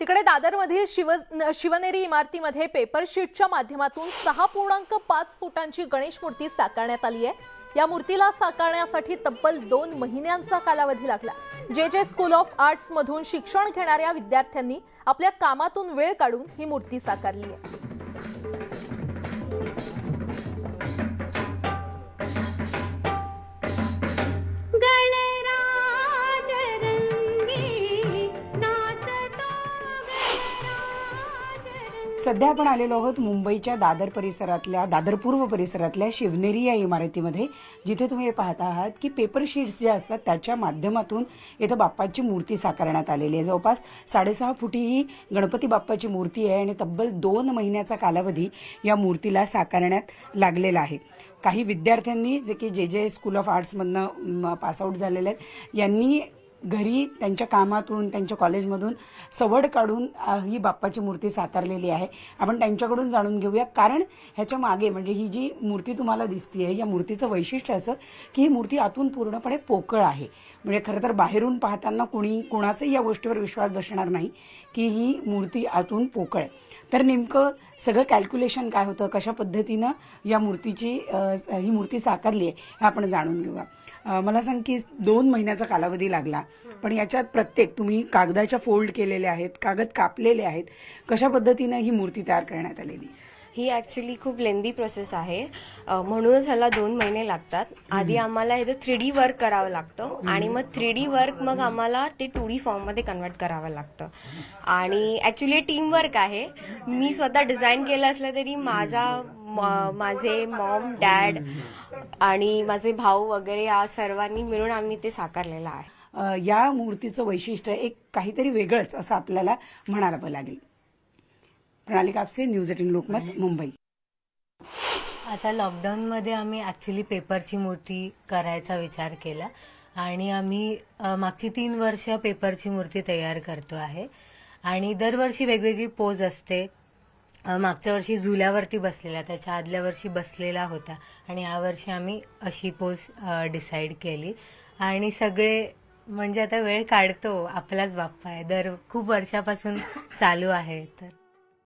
तिकडे दादरमधील शिव शिवनेरी इमारतीमध्ये पेपरशीटच्या माध्यमातून सहा पूर्णांक पाच फुटांची गणेश मूर्ती साकारण्यात आली आहे या मूर्तीला साकारण्यासाठी तब्बल दोन महिन्यांचा कालावधी लागला जे जे स्कूल ऑफ आर्ट्स मधून शिक्षण घेणाऱ्या विद्यार्थ्यांनी आपल्या कामातून वेळ काढून ही मूर्ती साकारली आहे सध्या आपण आलेलो आहोत मुंबईच्या दादर परिसरातल्या दादर पूर्व परिसरातल्या शिवनेरी या इमारतीमध्ये जिथे तुम्ही हे पाहता आहात की पेपर शीट्स ज्या असतात त्याच्या माध्यमातून इथं बाप्पाची मूर्ती साकारण्यात आलेली आहे जवळपास साडेसहा फुटी ही गणपती बाप्पाची मूर्ती आहे आणि तब्बल दोन महिन्याचा कालावधी या मूर्तीला साकारण्यात लागलेला आहे काही विद्यार्थ्यांनी जे की जे जे स्कूल ऑफ आर्ट्समधनं पासआउट झालेले आहेत यांनी घरी त्यांच्या कामातून त्यांच्या कॉलेजमधून सवड काढून ही बाप्पाची मूर्ती साकारलेली आहे आपण त्यांच्याकडून जाणून घेऊया कारण ह्याच्या मागे म्हणजे ही जी मूर्ती तुम्हाला आहे या मूर्तीचं वैशिष्ट्य असं की ही मूर्ती आतून पूर्णपणे पोकळ आहे म्हणजे खरं तर बाहेरून पाहताना कोणी कोणाचाही या गोष्टीवर विश्वास बसणार नाही की ही मूर्ती आतून पोकळ आहे तर नेमकं सगळं कॅल्क्युलेशन काय होतं कशा पद्धतीनं या मूर्तीची ही मूर्ती साकारली आहे हे आपण जाणून घेऊया मला सांग की दोन महिन्याचा कालावधी लागला पण याच्यात प्रत्येक तुम्ही कागदाच्या फोल्ड केलेल्या आहेत कागद कापलेले आहेत कशा पद्धतीनं ही मूर्ती तयार करण्यात आलेली ही ॲक्च्युली खूप लेंदी प्रोसेस आहे म्हणूनच ह्याला दोन महिने लागतात आधी आम्हाला ह्याचं थ्री डी वर्क करावं लागतं आणि मग थ्री डी वर्क मग आम्हाला ते टू डी फॉर्ममध्ये कन्वर्ट करावं लागतं आणि ॲक्च्युली टीम वर्क आहे मी स्वतः डिझाईन केलं असलं तरी माझा माझे मॉम डॅड आणि माझे भाऊ वगैरे या सर्वांनी मिळून आम्ही ते साकारलेलं आहे या मूर्तीचं वैशिष्ट्य एक काहीतरी वेगळंच असं आपल्याला म्हणावं लागेल प्रणाली कापसे न्यूज एटीन लोकमत मुंबई आता लॉकडाऊनमध्ये आम्ही ॲक्च्युली पेपरची मूर्ती करायचा विचार केला आणि आम्ही मागची तीन वर्ष पेपरची मूर्ती तयार करतो आहे आणि दरवर्षी वेगवेगळी पोज असते मागच्या वर्षी झुल्यावरती बसलेला त्याच्या आदल्या वर्षी बसलेला होता आणि यावर्षी आम्ही अशी पोज डिसाईड केली आणि सगळे म्हणजे आता वेळ काढतो आपलाच बाप्पा आहे दर खूप वर्षापासून चालू आहे तर